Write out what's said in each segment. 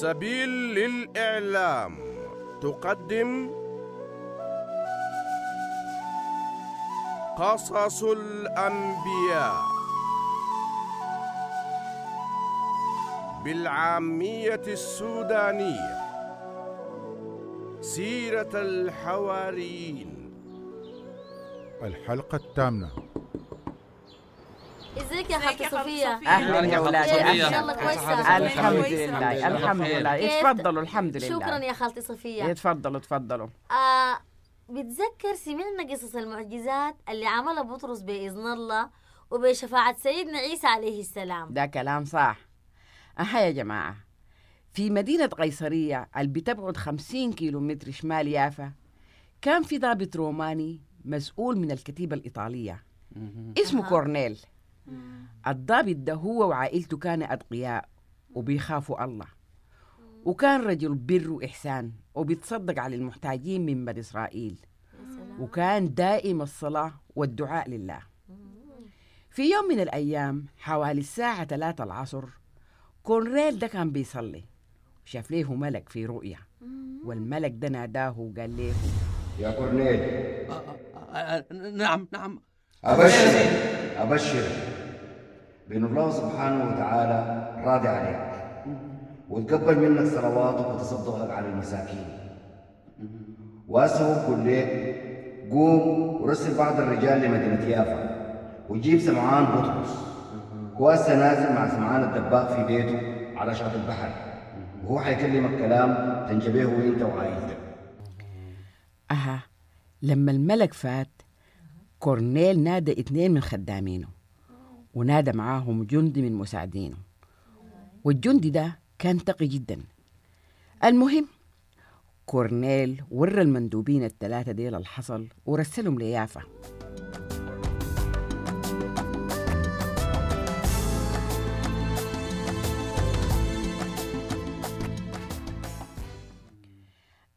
سبيل للإعلام تقدم قصص الأنبياء بالعامية السودانية سيرة الحواريين الحلقة الثامنة ازيك يا حاجه صفيه اهلا يا ولادي ان شاء الله كويسه الحمد لله الحمد لله اتفضلوا الحمد لله شكرا يا خالتي صفيه اتفضلوا اتفضلوا آه، بتذكر سمعنا قصص المعجزات اللي عملها بطرس باذن الله وبشفاعة سيدنا عيسى عليه السلام ده كلام صح أها يا جماعة في مدينة قيصرية اللي بتبعد 50 كيلو متر شمال يافا كان في ضابط روماني مسؤول من الكتيبة الإيطالية اسمه كورنيل الضابط ده هو وعائلته كانوا أتقياء وبيخافوا الله وكان رجل بر وإحسان وبيتصدق على المحتاجين من بني إسرائيل وكان دائم الصلاة والدعاء لله في يوم من الأيام حوالي الساعة 3 العصر كونريل ده كان بيصلي شاف ليه ملك في رؤيا والملك ده ناداه وقال له يا كورنيل نعم نعم أبشر أبشر بأن الله سبحانه وتعالى راضي عليك وتقبل منك صلواتك وتصدقك على المساكين وأسهم كل قوم ورسل بعض الرجال لمدينة يافا وجيب سمعان بطرس كواسة نازل مع سمعان الدباغ في بيته على شاطئ البحر وهو حيكلمك كلام تنجبيه وانت وعائلتك أها لما الملك فات كورنيل نادى اثنين من خدامينه ونادى معاهم جندي من مساعدينه والجندي ده كان تقي جدا المهم كورنيل ورى المندوبين الثلاثة ديل الحصل ورسلهم ليافا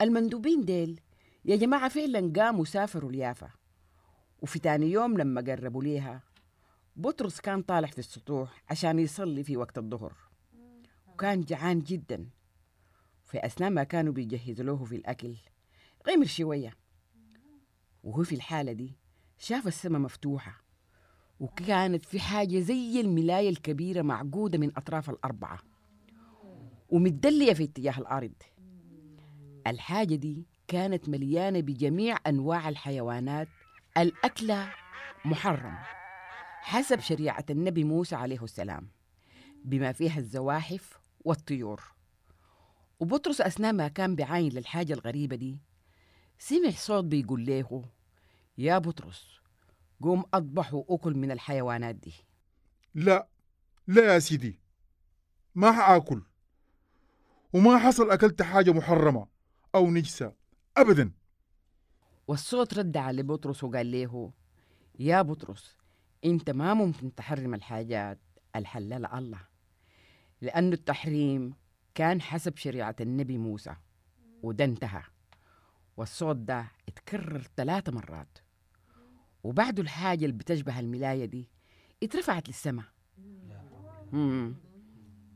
المندوبين ديل يا جماعة فعلا قاموا سافروا ليافا وفي تاني يوم لما قربوا ليها بطرس كان طالع في السطوح عشان يصلي في وقت الظهر وكان جعان جدا في أثناء ما كانوا بيجهزوا له في الأكل غمر شوية وهو في الحالة دي شاف السماء مفتوحة وكانت في حاجة زي الملاية الكبيرة معقودة من أطراف الأربعة ومتدلية في اتجاه الأرض الحاجة دي كانت مليانة بجميع أنواع الحيوانات الأكلة محرم حسب شريعة النبي موسى عليه السلام بما فيها الزواحف والطيور وبطرس أثناء ما كان بعين للحاجة الغريبة دي سمع صوت بيقول له يا بطرس قوم أطبح وأكل من الحيوانات دي لا لا يا سيدي ما حآكل وما حصل أكلت حاجة محرمة أو نجسة أبدا والصوت رد على بطرس وقال له يا بطرس انت ما ممكن تحرم الحاجات الحلال الله لأن التحريم كان حسب شريعة النبي موسى وده انتهى والصوت ده اتكرر ثلاثة مرات وبعده الحاجة اللي بتشبه الملاية دي اترفعت للسماء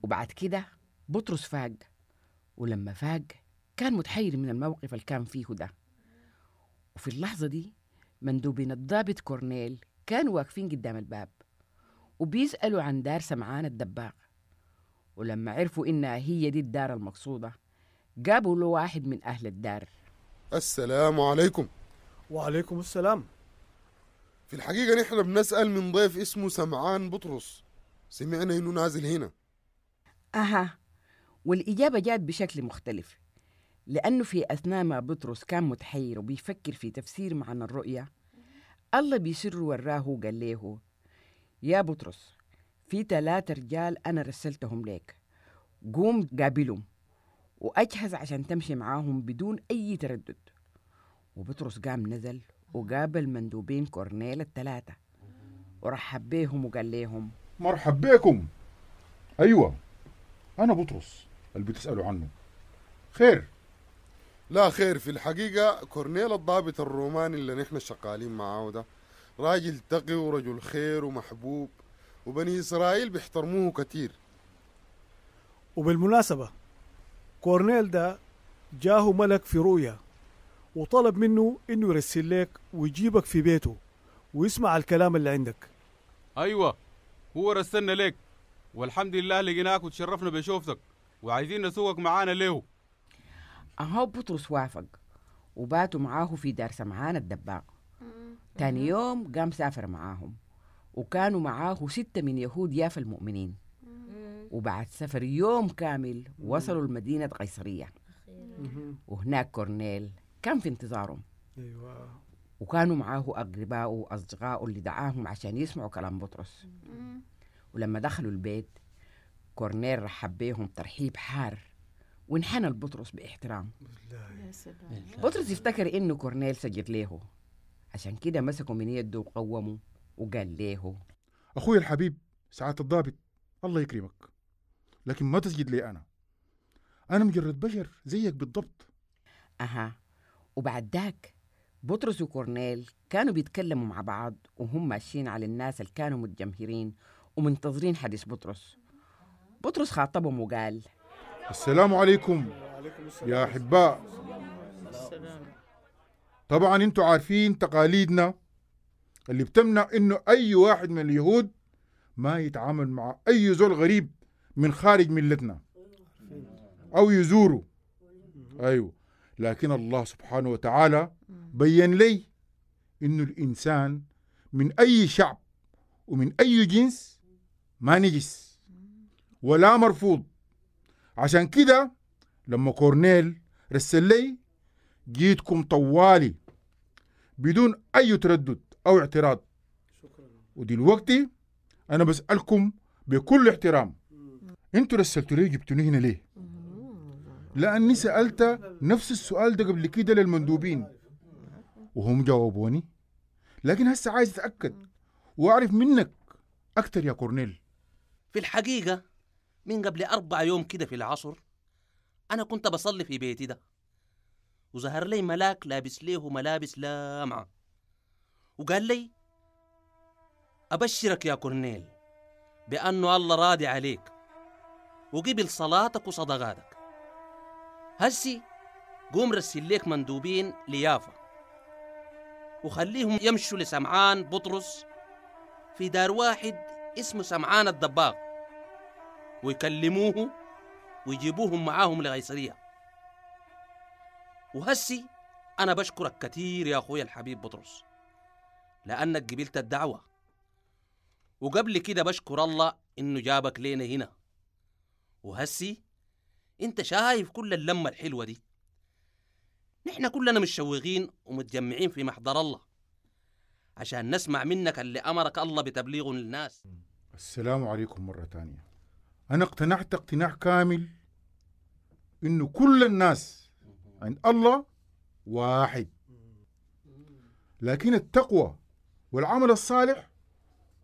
وبعد كده بطرس فاق ولما فاق كان متحير من الموقف اللي كان فيه ده وفي اللحظة دي مندوبين الضابط كورنيل كانوا واقفين قدام الباب وبيسألوا عن دار سمعان الدباغ ولما عرفوا إنها هي دي الدار المقصودة جابوا له واحد من أهل الدار السلام عليكم وعليكم السلام في الحقيقة نحن بنسأل من ضيف اسمه سمعان بطرس سمعنا إنه نازل هنا أها والإجابة جات بشكل مختلف لأنه في أثناء ما بطرس كان متحير وبيفكر في تفسير معنى الرؤية الله بيسر وراه وقال له يا بطرس في ثلاثة رجال أنا رسلتهم لك قوم قابلهم وأجهز عشان تمشي معاهم بدون أي تردد وبطرس قام نزل وقابل مندوبين كورنيل الثلاثة ورحب بيهم وقال لهم مرحب بكم أيوة أنا بطرس اللي بتسألوا عنه خير لا خير في الحقيقة كورنيل الضابط الروماني اللي نحن شغالين معاه ده راجل تقي ورجل خير ومحبوب وبني إسرائيل بيحترموه كتير وبالمناسبة كورنيل ده جاه ملك في رؤيا وطلب منه إنه يرسل لك ويجيبك في بيته ويسمع الكلام اللي عندك أيوة هو رسلنا لك والحمد لله لقيناك وتشرفنا بشوفتك وعايزين نسوقك معانا ليه أهو بطرس وافق وباتوا معاه في دار سمعان الدباغ تاني يوم قام سافر معاهم وكانوا معاه ستة من يهود يافا المؤمنين وبعد سفر يوم كامل وصلوا لمدينة قيصرية وهناك كورنيل كان في انتظارهم أيوة. وكانوا معاه أقرباء وأصدقاء اللي دعاهم عشان يسمعوا كلام بطرس ولما دخلوا البيت كورنيل رحب بيهم ترحيب حار وانحنى لبطرس باحترام بطرس افتكر انه كورنيل سجد له عشان كده مسكه من يده وقومه وقال له اخوي الحبيب سعاده الضابط الله يكرمك لكن ما تسجد لي انا انا مجرد بشر زيك بالضبط اها وبعد ذاك بطرس وكورنيل كانوا بيتكلموا مع بعض وهم ماشيين على الناس اللي كانوا متجمهرين ومنتظرين حديث بطرس بطرس خاطبهم وقال السلام عليكم يا أحباء طبعا انتم عارفين تقاليدنا اللي بتمنع انه اي واحد من اليهود ما يتعامل مع اي زول غريب من خارج ملتنا او يزوره ايوه لكن الله سبحانه وتعالى بين لي انه الانسان من اي شعب ومن اي جنس ما نجس ولا مرفوض عشان كده لما كورنيل رسل لي جيتكم طوالي بدون أي تردد أو اعتراض ودلوقتي أنا بسألكم بكل احترام أنتوا رسلتوا لي جبتوني هنا ليه؟ لأني سألت نفس السؤال ده قبل كده للمندوبين وهم جاوبوني لكن هسه عايز أتأكد وأعرف منك أكتر يا كورنيل في الحقيقة من قبل أربع يوم كده في العصر أنا كنت بصلي في بيتي ده وظهر لي ملاك لابس ليه ملابس لامعة وقال لي أبشرك يا كورنيل بأنه الله راضي عليك وقبل صلاتك وصدقاتك هسي قوم رسل ليك مندوبين ليافا وخليهم يمشوا لسمعان بطرس في دار واحد اسمه سمعان الدباغ ويكلموه ويجيبوهم معاهم لقيصرية وهسي أنا بشكرك كتير يا أخويا الحبيب بطرس لأنك قبلت الدعوة وقبل كده بشكر الله إنه جابك لينا هنا وهسي أنت شايف كل اللمة الحلوة دي نحن كلنا متشوقين ومتجمعين في محضر الله عشان نسمع منك اللي أمرك الله بتبليغه للناس السلام عليكم مرة تانية أنا اقتنعت اقتناع كامل إنه كل الناس عند الله واحد لكن التقوى والعمل الصالح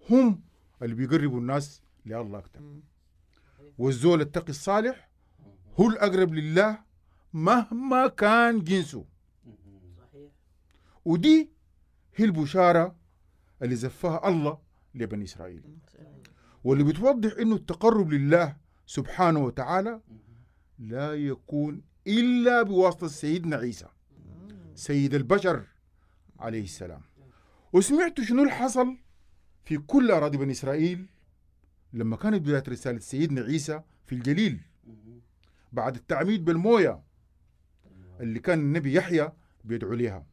هم اللي بيقربوا الناس لله أكثر والزول التقي الصالح هو الأقرب لله مهما كان جنسه ودي هي البشارة اللي زفها الله لبني إسرائيل واللي بتوضح انه التقرب لله سبحانه وتعالى لا يكون الا بواسطه سيدنا عيسى سيد البشر عليه السلام وسمعت شنو اللي حصل في كل اراضي بني اسرائيل لما كانت بدايه رساله سيدنا عيسى في الجليل بعد التعميد بالمويه اللي كان النبي يحيى بيدعو ليها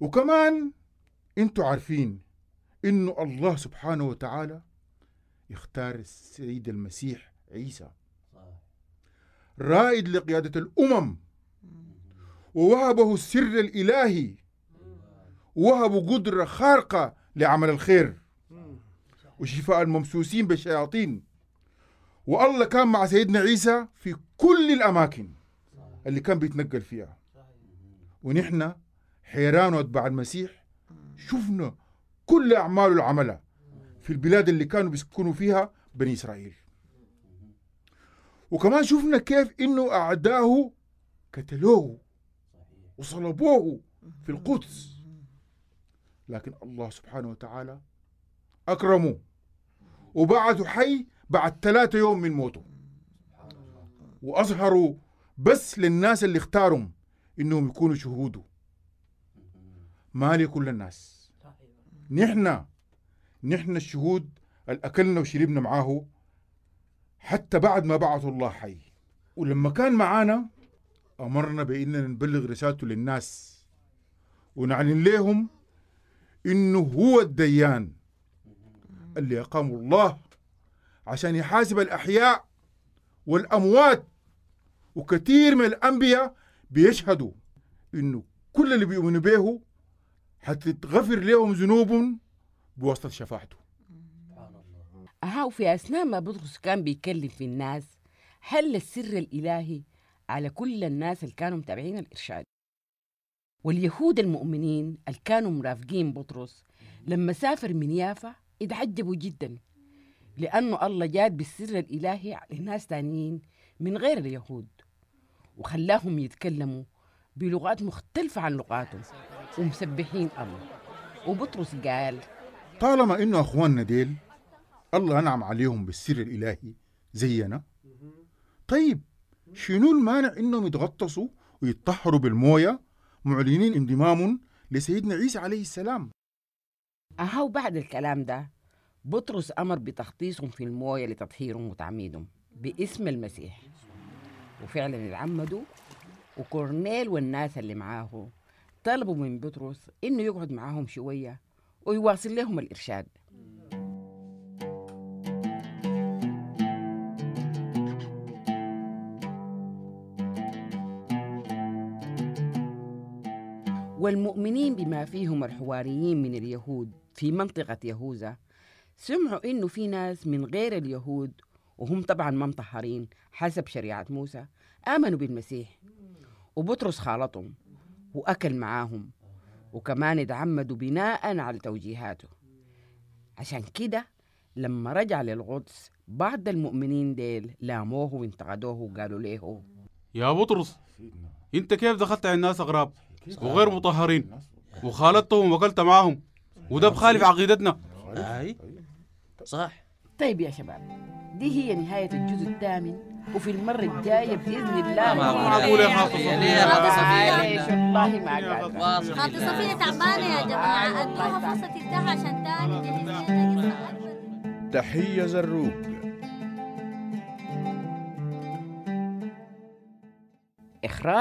وكمان انتوا عارفين انه الله سبحانه وتعالى يختار السيد المسيح عيسى رائد لقيادة الأمم ووهبه السر الإلهي وهبه قدرة خارقة لعمل الخير وشفاء الممسوسين بالشياطين والله كان مع سيدنا عيسى في كل الأماكن اللي كان بيتنقل فيها ونحن حيران واتباع المسيح شفنا كل أعماله العملة في البلاد اللي كانوا بيسكنوا فيها بني إسرائيل وكمان شفنا كيف إنه أعداه قتلوه وصلبوه في القدس لكن الله سبحانه وتعالى أكرمه وبعثه حي بعد ثلاثة يوم من موته وأظهروا بس للناس اللي اختارهم إنهم يكونوا شهوده ما لكل الناس نحن نحن الشهود اللي أكلنا وشربنا معاه حتى بعد ما بعثوا الله حي ولما كان معانا أمرنا بأننا نبلغ رسالته للناس ونعلن لهم إنه هو الديان اللي أقامه الله عشان يحاسب الأحياء والأموات وكثير من الأنبياء بيشهدوا إنه كل اللي بيؤمنوا به حتتغفر لهم ذنوبهم بواسطة شفاعته أها وفي أثناء ما بطرس كان بيتكلم في الناس حل السر الإلهي على كل الناس اللي كانوا متابعين الإرشاد واليهود المؤمنين اللي كانوا مرافقين بطرس لما سافر من يافا اتعجبوا جدا لأنه الله جاد بالسر الإلهي على ناس تانيين من غير اليهود وخلاهم يتكلموا بلغات مختلفة عن لغاتهم ومسبحين الله وبطرس قال طالما إنه أخواننا ديل الله أنعم عليهم بالسر الإلهي زينا طيب شنو المانع إنهم يتغطسوا ويتطهروا بالموية معلنين انضمامهم لسيدنا عيسى عليه السلام أهو بعد الكلام ده بطرس أمر بتغطيسهم في الموية لتطهيرهم وتعميدهم باسم المسيح وفعلا اتعمدوا وكورنيل والناس اللي معاه طلبوا من بطرس انه يقعد معاهم شويه ويواصل لهم الارشاد والمؤمنين بما فيهم الحواريين من اليهود في منطقة يهوذا سمعوا إنه في ناس من غير اليهود وهم طبعا ما مطهرين حسب شريعة موسى آمنوا بالمسيح وبطرس خالطهم وأكل معاهم وكمان اتعمدوا بناء على توجيهاته عشان كده لما رجع للقدس بعض المؤمنين ديل لاموه وانتقدوه وقالوا له يا بطرس انت كيف دخلت على الناس اغراب وغير مطهرين وخالطتهم وقلت معاهم وده بخالف عقيدتنا اي صح طيب يا شباب دي هي نهاية الجزء الثامن وفي المره الجايه باذن الله ما معقول يا حافظه معلش والله ما قادره حافظه صفيه تعبانه يا جماعه ادوها فرصه الدهر عشان تاني تحيه زروق اخراج